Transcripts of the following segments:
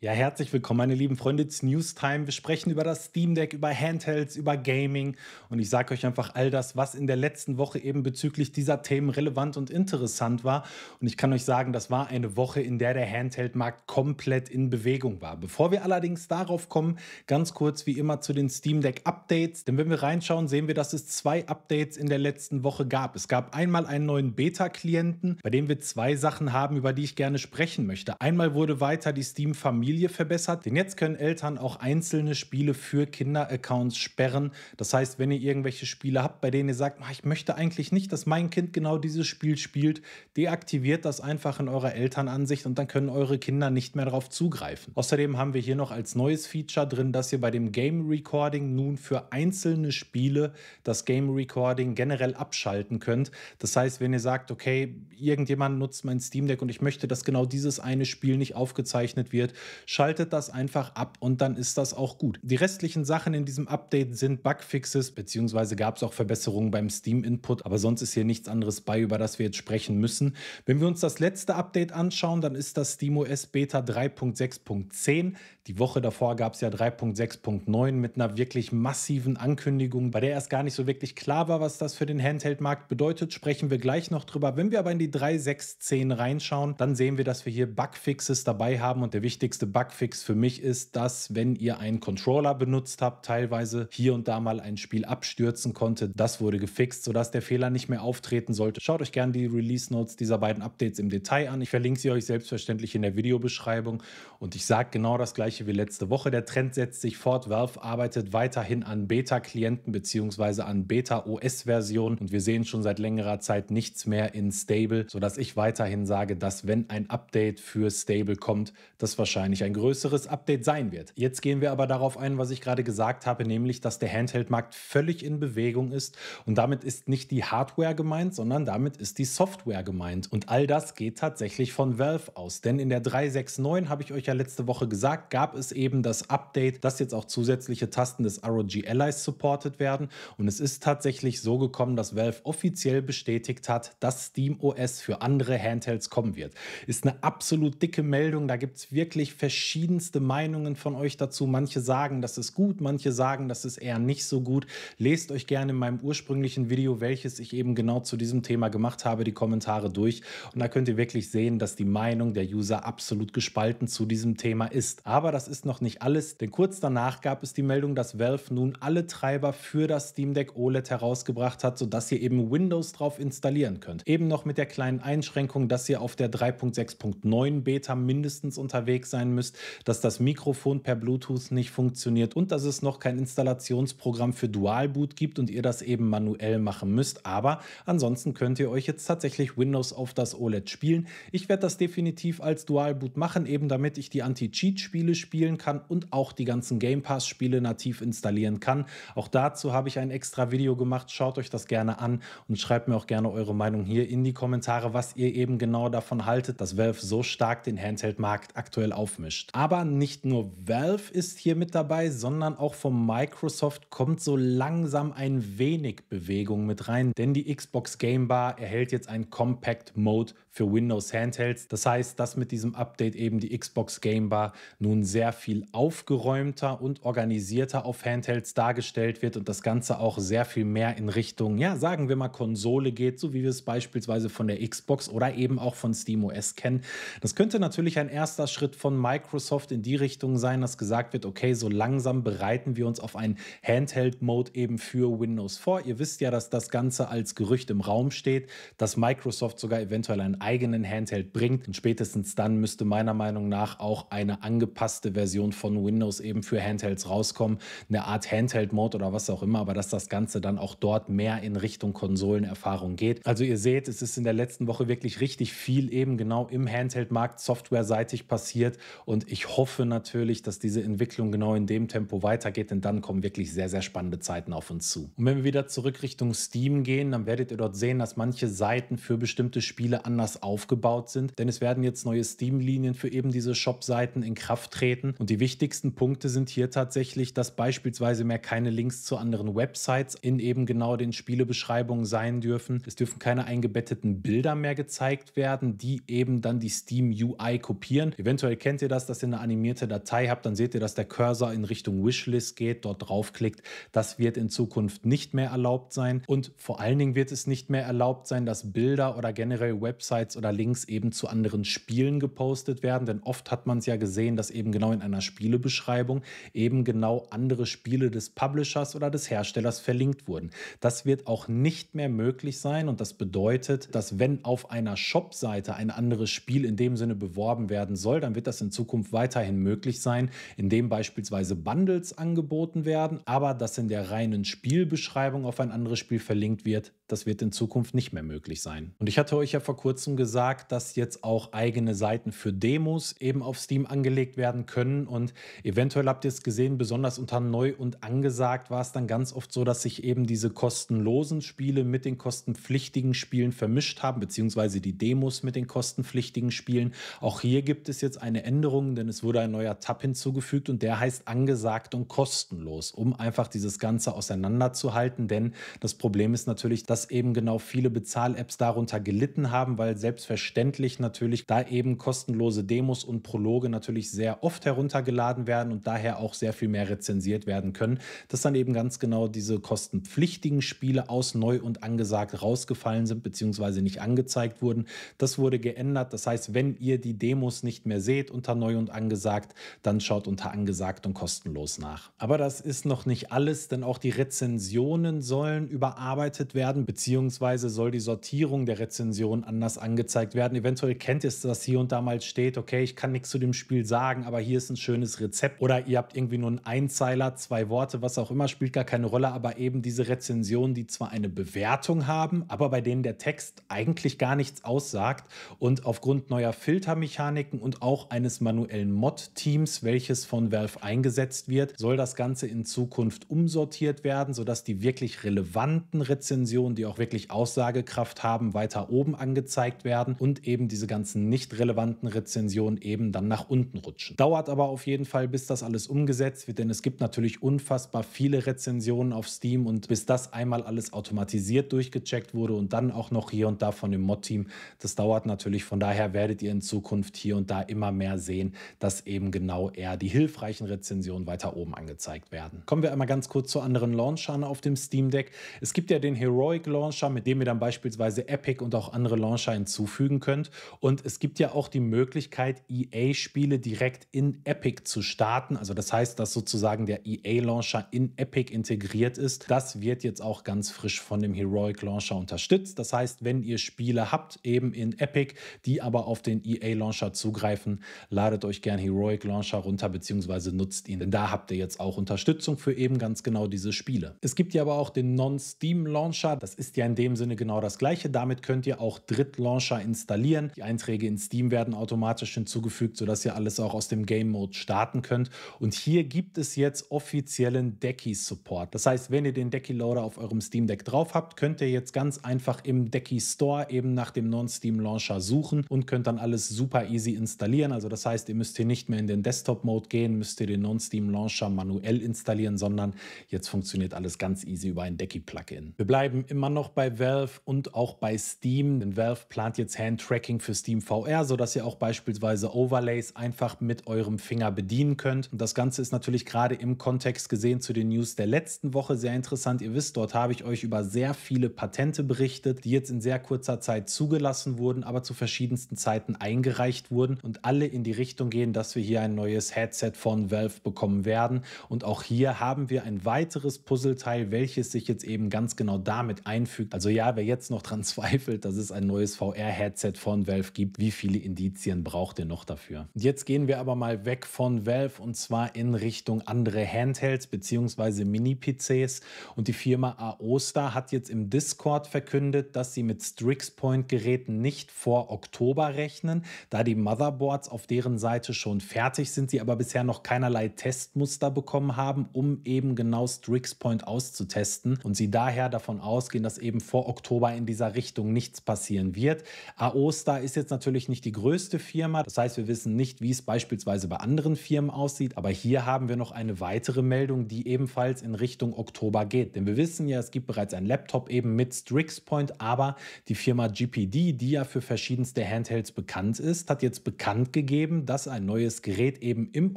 Ja, herzlich willkommen, meine lieben Freunde. It's News Time. Wir sprechen über das Steam Deck, über Handhelds, über Gaming und ich sage euch einfach all das, was in der letzten Woche eben bezüglich dieser Themen relevant und interessant war. Und ich kann euch sagen, das war eine Woche, in der der Handheld-Markt komplett in Bewegung war. Bevor wir allerdings darauf kommen, ganz kurz wie immer zu den Steam Deck Updates. Denn wenn wir reinschauen, sehen wir, dass es zwei Updates in der letzten Woche gab. Es gab einmal einen neuen Beta-Klienten, bei dem wir zwei Sachen haben, über die ich gerne sprechen möchte. Einmal wurde weiter die Steam-Familie Familie verbessert. Denn jetzt können Eltern auch einzelne Spiele für Kinder-Accounts sperren. Das heißt, wenn ihr irgendwelche Spiele habt, bei denen ihr sagt, ah, ich möchte eigentlich nicht, dass mein Kind genau dieses Spiel spielt, deaktiviert das einfach in eurer Elternansicht und dann können eure Kinder nicht mehr darauf zugreifen. Außerdem haben wir hier noch als neues Feature drin, dass ihr bei dem Game Recording nun für einzelne Spiele das Game Recording generell abschalten könnt. Das heißt, wenn ihr sagt, okay, irgendjemand nutzt mein Steam Deck und ich möchte, dass genau dieses eine Spiel nicht aufgezeichnet wird, schaltet das einfach ab und dann ist das auch gut. Die restlichen Sachen in diesem Update sind Bugfixes, beziehungsweise gab es auch Verbesserungen beim Steam-Input, aber sonst ist hier nichts anderes bei, über das wir jetzt sprechen müssen. Wenn wir uns das letzte Update anschauen, dann ist das SteamOS Beta 3.6.10. Die Woche davor gab es ja 3.6.9 mit einer wirklich massiven Ankündigung, bei der erst gar nicht so wirklich klar war, was das für den Handheld-Markt bedeutet. Sprechen wir gleich noch drüber. Wenn wir aber in die 3.6.10 reinschauen, dann sehen wir, dass wir hier Bugfixes dabei haben und der wichtigste Bugfix für mich ist, dass wenn ihr einen Controller benutzt habt, teilweise hier und da mal ein Spiel abstürzen konnte. Das wurde gefixt, sodass der Fehler nicht mehr auftreten sollte. Schaut euch gerne die Release Notes dieser beiden Updates im Detail an. Ich verlinke sie euch selbstverständlich in der Videobeschreibung und ich sage genau das gleiche wie letzte Woche. Der Trend setzt sich fort. Valve arbeitet weiterhin an Beta-Klienten bzw. an Beta-OS-Versionen und wir sehen schon seit längerer Zeit nichts mehr in Stable, sodass ich weiterhin sage, dass wenn ein Update für Stable kommt, das wahrscheinlich wahrscheinlich ein größeres Update sein wird. Jetzt gehen wir aber darauf ein, was ich gerade gesagt habe, nämlich, dass der Handheld-Markt völlig in Bewegung ist und damit ist nicht die Hardware gemeint, sondern damit ist die Software gemeint. Und all das geht tatsächlich von Valve aus, denn in der 369 habe ich euch ja letzte Woche gesagt, gab es eben das Update, dass jetzt auch zusätzliche Tasten des ROG Allies supported werden und es ist tatsächlich so gekommen, dass Valve offiziell bestätigt hat, dass Steam OS für andere Handhelds kommen wird. Ist eine absolut dicke Meldung, da gibt es wirklich verschiedene verschiedenste Meinungen von euch dazu. Manche sagen, das ist gut, manche sagen, das ist eher nicht so gut. Lest euch gerne in meinem ursprünglichen Video, welches ich eben genau zu diesem Thema gemacht habe, die Kommentare durch. Und da könnt ihr wirklich sehen, dass die Meinung der User absolut gespalten zu diesem Thema ist. Aber das ist noch nicht alles, denn kurz danach gab es die Meldung, dass Valve nun alle Treiber für das Steam Deck OLED herausgebracht hat, sodass ihr eben Windows drauf installieren könnt. Eben noch mit der kleinen Einschränkung, dass ihr auf der 3.6.9 Beta mindestens unterwegs sein müsst müsst, dass das Mikrofon per Bluetooth nicht funktioniert und dass es noch kein Installationsprogramm für Dual Boot gibt und ihr das eben manuell machen müsst. Aber ansonsten könnt ihr euch jetzt tatsächlich Windows auf das OLED spielen. Ich werde das definitiv als Dual Boot machen, eben damit ich die Anti-Cheat-Spiele spielen kann und auch die ganzen Game Pass-Spiele nativ installieren kann. Auch dazu habe ich ein extra Video gemacht. Schaut euch das gerne an und schreibt mir auch gerne eure Meinung hier in die Kommentare, was ihr eben genau davon haltet, dass Valve so stark den Handheld-Markt aktuell aufmischt gemischt. Aber nicht nur Valve ist hier mit dabei, sondern auch von Microsoft kommt so langsam ein wenig Bewegung mit rein, denn die Xbox Game Bar erhält jetzt ein Compact Mode für Windows Handhelds. Das heißt, dass mit diesem Update eben die Xbox Game Bar nun sehr viel aufgeräumter und organisierter auf Handhelds dargestellt wird und das Ganze auch sehr viel mehr in Richtung, ja, sagen wir mal Konsole geht, so wie wir es beispielsweise von der Xbox oder eben auch von SteamOS kennen. Das könnte natürlich ein erster Schritt von Microsoft in die Richtung sein, dass gesagt wird, okay, so langsam bereiten wir uns auf einen Handheld-Mode eben für Windows vor. Ihr wisst ja, dass das Ganze als Gerücht im Raum steht, dass Microsoft sogar eventuell ein eigenen Handheld bringt. Und spätestens dann müsste meiner Meinung nach auch eine angepasste Version von Windows eben für Handhelds rauskommen. Eine Art Handheld-Mode oder was auch immer, aber dass das Ganze dann auch dort mehr in Richtung Konsolenerfahrung geht. Also ihr seht, es ist in der letzten Woche wirklich richtig viel eben genau im Handheld-Markt softwareseitig passiert und ich hoffe natürlich, dass diese Entwicklung genau in dem Tempo weitergeht, denn dann kommen wirklich sehr, sehr spannende Zeiten auf uns zu. Und wenn wir wieder zurück Richtung Steam gehen, dann werdet ihr dort sehen, dass manche Seiten für bestimmte Spiele anders aufgebaut sind, denn es werden jetzt neue Steam-Linien für eben diese Shop-Seiten in Kraft treten. Und die wichtigsten Punkte sind hier tatsächlich, dass beispielsweise mehr keine Links zu anderen Websites in eben genau den Spielebeschreibungen sein dürfen. Es dürfen keine eingebetteten Bilder mehr gezeigt werden, die eben dann die Steam UI kopieren. Eventuell kennt ihr das, dass ihr eine animierte Datei habt, dann seht ihr, dass der Cursor in Richtung Wishlist geht, dort draufklickt. Das wird in Zukunft nicht mehr erlaubt sein. Und vor allen Dingen wird es nicht mehr erlaubt sein, dass Bilder oder generell Websites Websites oder Links eben zu anderen Spielen gepostet werden. Denn oft hat man es ja gesehen, dass eben genau in einer Spielebeschreibung eben genau andere Spiele des Publishers oder des Herstellers verlinkt wurden. Das wird auch nicht mehr möglich sein und das bedeutet, dass wenn auf einer Shop-Seite ein anderes Spiel in dem Sinne beworben werden soll, dann wird das in Zukunft weiterhin möglich sein, indem beispielsweise Bundles angeboten werden, aber dass in der reinen Spielbeschreibung auf ein anderes Spiel verlinkt wird, das wird in Zukunft nicht mehr möglich sein. Und ich hatte euch ja vor kurzem gesagt, dass jetzt auch eigene Seiten für Demos eben auf Steam angelegt werden können. Und eventuell habt ihr es gesehen, besonders unter neu und angesagt war es dann ganz oft so, dass sich eben diese kostenlosen Spiele mit den kostenpflichtigen Spielen vermischt haben, beziehungsweise die Demos mit den kostenpflichtigen Spielen. Auch hier gibt es jetzt eine Änderung, denn es wurde ein neuer Tab hinzugefügt und der heißt angesagt und kostenlos, um einfach dieses Ganze auseinanderzuhalten. Denn das Problem ist natürlich, dass dass eben genau viele Bezahl-Apps darunter gelitten haben, weil selbstverständlich natürlich da eben kostenlose Demos und Prologe natürlich sehr oft heruntergeladen werden und daher auch sehr viel mehr rezensiert werden können, dass dann eben ganz genau diese kostenpflichtigen Spiele aus neu und angesagt rausgefallen sind bzw. nicht angezeigt wurden. Das wurde geändert. Das heißt, wenn ihr die Demos nicht mehr seht unter neu und angesagt, dann schaut unter angesagt und kostenlos nach. Aber das ist noch nicht alles, denn auch die Rezensionen sollen überarbeitet werden beziehungsweise soll die Sortierung der Rezension anders angezeigt werden. Eventuell kennt ihr es, dass hier und da mal steht, okay, ich kann nichts zu dem Spiel sagen, aber hier ist ein schönes Rezept oder ihr habt irgendwie nur einen Einzeiler, zwei Worte, was auch immer, spielt gar keine Rolle, aber eben diese Rezensionen, die zwar eine Bewertung haben, aber bei denen der Text eigentlich gar nichts aussagt und aufgrund neuer Filtermechaniken und auch eines manuellen Mod-Teams, welches von Valve eingesetzt wird, soll das Ganze in Zukunft umsortiert werden, sodass die wirklich relevanten Rezensionen die auch wirklich Aussagekraft haben, weiter oben angezeigt werden und eben diese ganzen nicht relevanten Rezensionen eben dann nach unten rutschen. Dauert aber auf jeden Fall, bis das alles umgesetzt wird, denn es gibt natürlich unfassbar viele Rezensionen auf Steam und bis das einmal alles automatisiert durchgecheckt wurde und dann auch noch hier und da von dem Mod-Team, das dauert natürlich. Von daher werdet ihr in Zukunft hier und da immer mehr sehen, dass eben genau eher die hilfreichen Rezensionen weiter oben angezeigt werden. Kommen wir einmal ganz kurz zu anderen Launchern auf dem Steam Deck. Es gibt ja den Heroic Launcher, mit dem ihr dann beispielsweise Epic und auch andere Launcher hinzufügen könnt. Und es gibt ja auch die Möglichkeit, EA-Spiele direkt in Epic zu starten. Also das heißt, dass sozusagen der EA-Launcher in Epic integriert ist. Das wird jetzt auch ganz frisch von dem Heroic Launcher unterstützt. Das heißt, wenn ihr Spiele habt, eben in Epic, die aber auf den EA-Launcher zugreifen, ladet euch gern Heroic Launcher runter bzw. nutzt ihn. Denn da habt ihr jetzt auch Unterstützung für eben ganz genau diese Spiele. Es gibt ja aber auch den Non-Steam Launcher. Das ist ja in dem Sinne genau das gleiche. Damit könnt ihr auch Drittlauncher installieren. Die Einträge in Steam werden automatisch hinzugefügt, sodass ihr alles auch aus dem Game Mode starten könnt. Und hier gibt es jetzt offiziellen Decky-Support. Das heißt, wenn ihr den Decky-Loader auf eurem Steam Deck drauf habt, könnt ihr jetzt ganz einfach im Decky Store eben nach dem Non-Steam-Launcher suchen und könnt dann alles super easy installieren. Also das heißt, ihr müsst hier nicht mehr in den Desktop-Mode gehen, müsst ihr den Non-Steam-Launcher manuell installieren, sondern jetzt funktioniert alles ganz easy über ein Decky-Plugin. Wir bleiben immer immer noch bei Valve und auch bei Steam. Denn Valve plant jetzt Handtracking für Steam VR, sodass ihr auch beispielsweise Overlays einfach mit eurem Finger bedienen könnt. Und das Ganze ist natürlich gerade im Kontext gesehen zu den News der letzten Woche sehr interessant. Ihr wisst, dort habe ich euch über sehr viele Patente berichtet, die jetzt in sehr kurzer Zeit zugelassen wurden, aber zu verschiedensten Zeiten eingereicht wurden und alle in die Richtung gehen, dass wir hier ein neues Headset von Valve bekommen werden. Und auch hier haben wir ein weiteres Puzzleteil, welches sich jetzt eben ganz genau damit einfügt. Also ja, wer jetzt noch dran zweifelt, dass es ein neues VR-Headset von Valve gibt, wie viele Indizien braucht ihr noch dafür? Und jetzt gehen wir aber mal weg von Valve und zwar in Richtung andere Handhelds bzw. Mini-PCs und die Firma Aosta hat jetzt im Discord verkündet, dass sie mit Strixpoint-Geräten nicht vor Oktober rechnen, da die Motherboards auf deren Seite schon fertig sind, sie aber bisher noch keinerlei Testmuster bekommen haben, um eben genau Strixpoint auszutesten und sie daher davon ausgehen, ausgehen, dass eben vor Oktober in dieser Richtung nichts passieren wird. Aosta ist jetzt natürlich nicht die größte Firma. Das heißt, wir wissen nicht, wie es beispielsweise bei anderen Firmen aussieht. Aber hier haben wir noch eine weitere Meldung, die ebenfalls in Richtung Oktober geht. Denn wir wissen ja, es gibt bereits einen Laptop eben mit StrixPoint, aber die Firma GPD, die ja für verschiedenste Handhelds bekannt ist, hat jetzt bekannt gegeben, dass ein neues Gerät eben im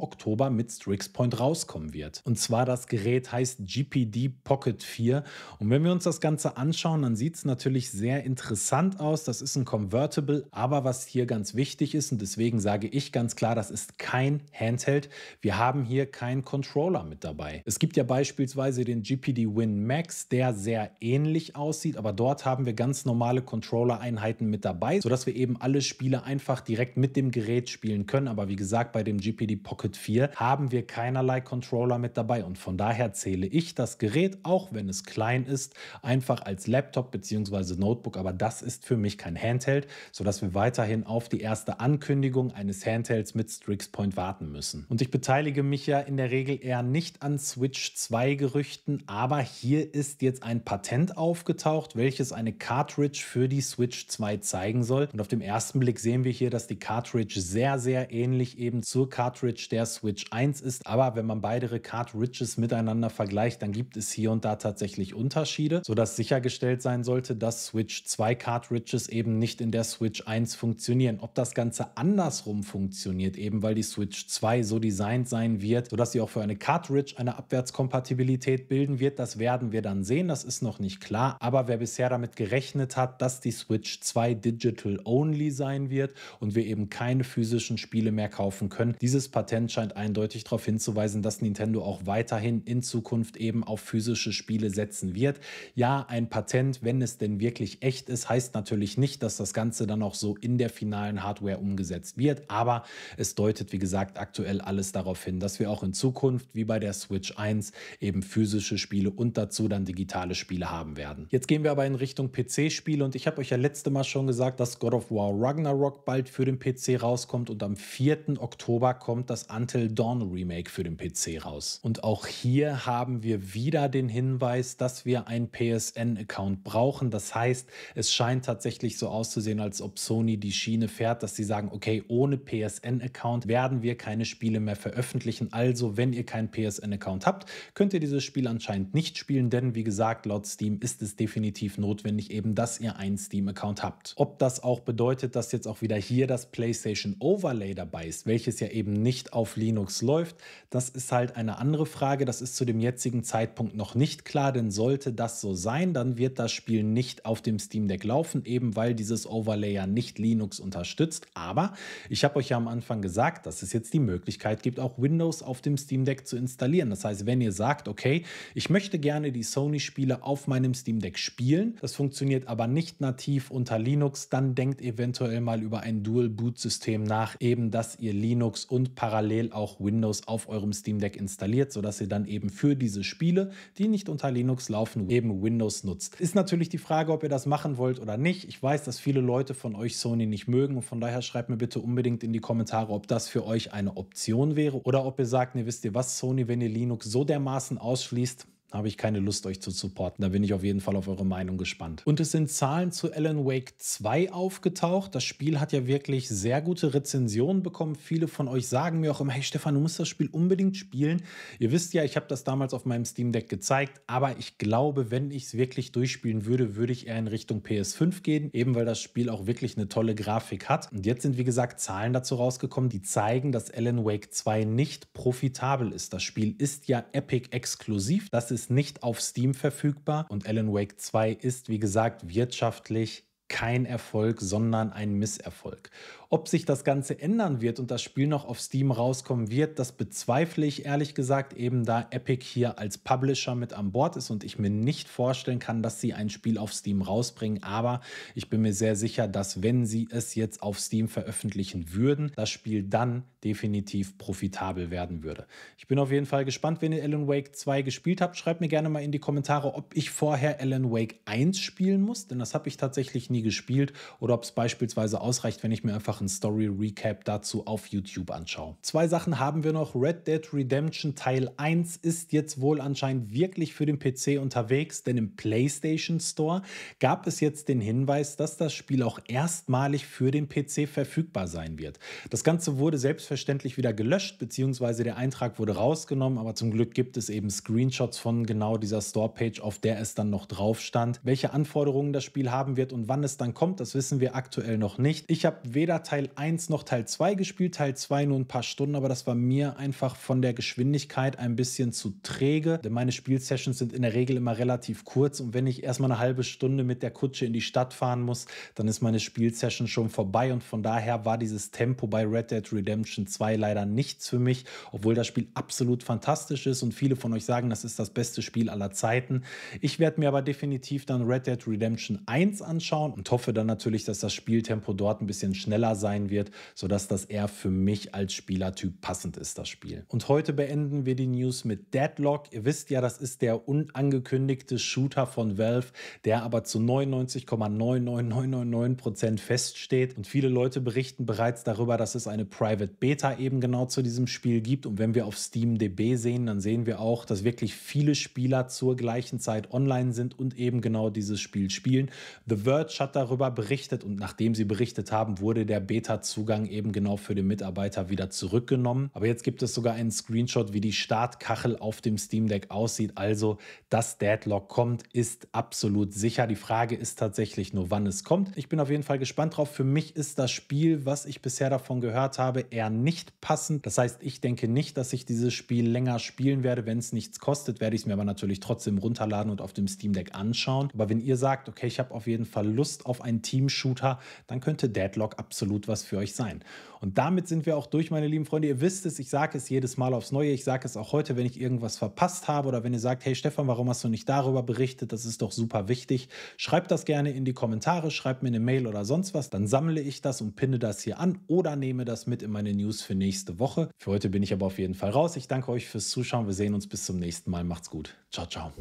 Oktober mit StrixPoint rauskommen wird. Und zwar das Gerät heißt GPD Pocket 4. Und wenn wir uns das Ganze anschauen, dann sieht es natürlich sehr interessant aus. Das ist ein Convertible, aber was hier ganz wichtig ist, und deswegen sage ich ganz klar, das ist kein Handheld. Wir haben hier keinen Controller mit dabei. Es gibt ja beispielsweise den GPD Win Max, der sehr ähnlich aussieht, aber dort haben wir ganz normale Controller-Einheiten mit dabei, sodass wir eben alle Spiele einfach direkt mit dem Gerät spielen können. Aber wie gesagt, bei dem GPD Pocket 4 haben wir keinerlei Controller mit dabei und von daher zähle ich das Gerät, auch wenn es klein ist, einfach als Laptop bzw. Notebook, aber das ist für mich kein Handheld, sodass wir weiterhin auf die erste Ankündigung eines Handhelds mit Strix Point warten müssen. Und ich beteilige mich ja in der Regel eher nicht an Switch 2 Gerüchten, aber hier ist jetzt ein Patent aufgetaucht, welches eine Cartridge für die Switch 2 zeigen soll. Und auf dem ersten Blick sehen wir hier, dass die Cartridge sehr, sehr ähnlich eben zur Cartridge der Switch 1 ist. Aber wenn man beide Cartridges miteinander vergleicht, dann gibt es hier und da tatsächlich Unterschiede, sodass sich sichergestellt sein sollte, dass Switch 2 Cartridges eben nicht in der Switch 1 funktionieren. Ob das Ganze andersrum funktioniert, eben weil die Switch 2 so designt sein wird, sodass sie auch für eine Cartridge eine Abwärtskompatibilität bilden wird, das werden wir dann sehen, das ist noch nicht klar. Aber wer bisher damit gerechnet hat, dass die Switch 2 Digital Only sein wird und wir eben keine physischen Spiele mehr kaufen können, dieses Patent scheint eindeutig darauf hinzuweisen, dass Nintendo auch weiterhin in Zukunft eben auf physische Spiele setzen wird. Ja, ein ein Patent, wenn es denn wirklich echt ist, heißt natürlich nicht, dass das Ganze dann auch so in der finalen Hardware umgesetzt wird, aber es deutet, wie gesagt, aktuell alles darauf hin, dass wir auch in Zukunft, wie bei der Switch 1, eben physische Spiele und dazu dann digitale Spiele haben werden. Jetzt gehen wir aber in Richtung PC-Spiele und ich habe euch ja letzte Mal schon gesagt, dass God of War Ragnarok bald für den PC rauskommt und am 4. Oktober kommt das Until Dawn Remake für den PC raus. Und auch hier haben wir wieder den Hinweis, dass wir ein PSN einen Account brauchen. Das heißt, es scheint tatsächlich so auszusehen, als ob Sony die Schiene fährt, dass sie sagen, okay, ohne PSN-Account werden wir keine Spiele mehr veröffentlichen. Also, wenn ihr keinen PSN-Account habt, könnt ihr dieses Spiel anscheinend nicht spielen, denn wie gesagt, laut Steam ist es definitiv notwendig, eben dass ihr einen Steam-Account habt. Ob das auch bedeutet, dass jetzt auch wieder hier das PlayStation Overlay dabei ist, welches ja eben nicht auf Linux läuft, das ist halt eine andere Frage. Das ist zu dem jetzigen Zeitpunkt noch nicht klar, denn sollte das so sein, dass dann wird das Spiel nicht auf dem Steam Deck laufen, eben weil dieses Overlay ja nicht Linux unterstützt. Aber ich habe euch ja am Anfang gesagt, dass es jetzt die Möglichkeit gibt, auch Windows auf dem Steam Deck zu installieren. Das heißt, wenn ihr sagt, okay, ich möchte gerne die Sony-Spiele auf meinem Steam Deck spielen, das funktioniert aber nicht nativ unter Linux, dann denkt eventuell mal über ein Dual-Boot-System nach, eben dass ihr Linux und parallel auch Windows auf eurem Steam Deck installiert, sodass ihr dann eben für diese Spiele, die nicht unter Linux laufen, eben Windows nutzt. Ist natürlich die Frage, ob ihr das machen wollt oder nicht. Ich weiß, dass viele Leute von euch Sony nicht mögen und von daher schreibt mir bitte unbedingt in die Kommentare, ob das für euch eine Option wäre oder ob ihr sagt, ne, wisst ihr was, Sony, wenn ihr Linux so dermaßen ausschließt, habe ich keine Lust, euch zu supporten. Da bin ich auf jeden Fall auf eure Meinung gespannt. Und es sind Zahlen zu Alan Wake 2 aufgetaucht. Das Spiel hat ja wirklich sehr gute Rezensionen bekommen. Viele von euch sagen mir auch immer, hey Stefan, du musst das Spiel unbedingt spielen. Ihr wisst ja, ich habe das damals auf meinem Steam Deck gezeigt, aber ich glaube, wenn ich es wirklich durchspielen würde, würde ich eher in Richtung PS5 gehen, eben weil das Spiel auch wirklich eine tolle Grafik hat. Und jetzt sind, wie gesagt, Zahlen dazu rausgekommen, die zeigen, dass Alan Wake 2 nicht profitabel ist. Das Spiel ist ja Epic exklusiv. Das ist ist nicht auf Steam verfügbar und Alan Wake 2 ist, wie gesagt, wirtschaftlich kein Erfolg, sondern ein Misserfolg. Ob sich das Ganze ändern wird und das Spiel noch auf Steam rauskommen wird, das bezweifle ich ehrlich gesagt, eben da Epic hier als Publisher mit an Bord ist und ich mir nicht vorstellen kann, dass sie ein Spiel auf Steam rausbringen. Aber ich bin mir sehr sicher, dass wenn sie es jetzt auf Steam veröffentlichen würden, das Spiel dann definitiv profitabel werden würde. Ich bin auf jeden Fall gespannt, wenn ihr Alan Wake 2 gespielt habt. Schreibt mir gerne mal in die Kommentare, ob ich vorher Alan Wake 1 spielen muss, denn das habe ich tatsächlich nie nie gespielt oder ob es beispielsweise ausreicht, wenn ich mir einfach ein Story Recap dazu auf YouTube anschaue. Zwei Sachen haben wir noch. Red Dead Redemption Teil 1 ist jetzt wohl anscheinend wirklich für den PC unterwegs, denn im PlayStation Store gab es jetzt den Hinweis, dass das Spiel auch erstmalig für den PC verfügbar sein wird. Das Ganze wurde selbstverständlich wieder gelöscht, beziehungsweise der Eintrag wurde rausgenommen, aber zum Glück gibt es eben Screenshots von genau dieser Store-Page, auf der es dann noch drauf stand, welche Anforderungen das Spiel haben wird und wann es es dann kommt, das wissen wir aktuell noch nicht. Ich habe weder Teil 1 noch Teil 2 gespielt, Teil 2 nur ein paar Stunden, aber das war mir einfach von der Geschwindigkeit ein bisschen zu träge, denn meine Spielsessions sind in der Regel immer relativ kurz und wenn ich erstmal eine halbe Stunde mit der Kutsche in die Stadt fahren muss, dann ist meine Spielsession schon vorbei und von daher war dieses Tempo bei Red Dead Redemption 2 leider nichts für mich, obwohl das Spiel absolut fantastisch ist und viele von euch sagen, das ist das beste Spiel aller Zeiten. Ich werde mir aber definitiv dann Red Dead Redemption 1 anschauen und hoffe dann natürlich, dass das Spieltempo dort ein bisschen schneller sein wird, sodass das eher für mich als Spielertyp passend ist, das Spiel. Und heute beenden wir die News mit Deadlock. Ihr wisst ja, das ist der unangekündigte Shooter von Valve, der aber zu 99,99999% feststeht. Und viele Leute berichten bereits darüber, dass es eine Private Beta eben genau zu diesem Spiel gibt. Und wenn wir auf Steam DB sehen, dann sehen wir auch, dass wirklich viele Spieler zur gleichen Zeit online sind und eben genau dieses Spiel spielen. The Verge hat darüber berichtet und nachdem sie berichtet haben, wurde der Beta-Zugang eben genau für den Mitarbeiter wieder zurückgenommen. Aber jetzt gibt es sogar einen Screenshot, wie die Startkachel auf dem Steam Deck aussieht. Also, dass Deadlock kommt, ist absolut sicher. Die Frage ist tatsächlich nur, wann es kommt. Ich bin auf jeden Fall gespannt drauf. Für mich ist das Spiel, was ich bisher davon gehört habe, eher nicht passend. Das heißt, ich denke nicht, dass ich dieses Spiel länger spielen werde. Wenn es nichts kostet, werde ich es mir aber natürlich trotzdem runterladen und auf dem Steam Deck anschauen. Aber wenn ihr sagt, okay, ich habe auf jeden Fall Lust, Lust auf einen Team-Shooter, dann könnte Deadlock absolut was für euch sein. Und damit sind wir auch durch, meine lieben Freunde. Ihr wisst es, ich sage es jedes Mal aufs Neue. Ich sage es auch heute, wenn ich irgendwas verpasst habe oder wenn ihr sagt, hey Stefan, warum hast du nicht darüber berichtet? Das ist doch super wichtig. Schreibt das gerne in die Kommentare, schreibt mir eine Mail oder sonst was. Dann sammle ich das und pinne das hier an oder nehme das mit in meine News für nächste Woche. Für heute bin ich aber auf jeden Fall raus. Ich danke euch fürs Zuschauen. Wir sehen uns bis zum nächsten Mal. Macht's gut. Ciao, ciao.